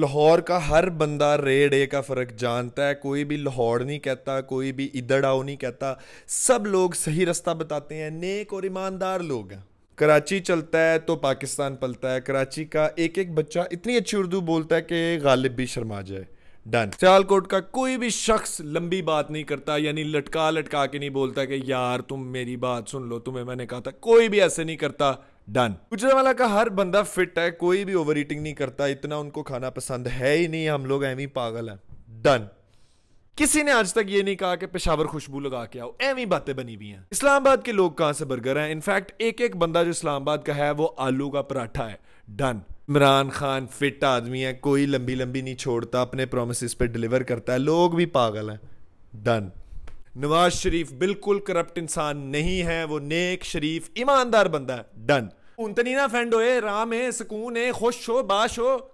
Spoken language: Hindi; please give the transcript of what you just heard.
लाहौर का हर बंदा रेड ए का फ़र्क जानता है कोई भी लाहौर नहीं कहता कोई भी इधर आओ नहीं कहता सब लोग सही रास्ता बताते हैं नेक और ईमानदार लोग हैं कराची चलता है तो पाकिस्तान पलता है कराची का एक एक बच्चा इतनी अच्छी उर्दू बोलता है कि गालिब भी शर्मा जाए डन सियालकोट का कोई भी शख्स लंबी बात नहीं करता यानी लटका लटका के नहीं बोलता कि यार तुम मेरी बात सुन लो तुम्हें मैंने कहा था कोई भी ऐसे नहीं करता डन गुजरा वाला का हर बंदा फिट है कोई भी ओवर ईटिंग नहीं करता इतना उनको खाना पसंद है ही नहीं हम लोग एवं पागल है डन किसी ने आज तक ये नहीं कहा कि पेशावर खुशबू लगा के आओ एवी बातें बनी हुई हैं इस्लामाबाद के लोग कहां से बर्गर हैं इनफैक्ट एक एक बंदा जो इस्लामाबाद का है वो आलू का पराठा है डन इमरान खान फिट आदमी है कोई लंबी लंबी नहीं छोड़ता अपने प्रोमिस पे डिलीवर करता है लोग भी पागल हैं डन नवाज शरीफ बिल्कुल करप्ट इंसान नहीं है वो नेक शरीफ ईमानदार बंदा है डन उनतनी तो ना फ्रेंड होए राम है सुकून है खुश हो बाश हो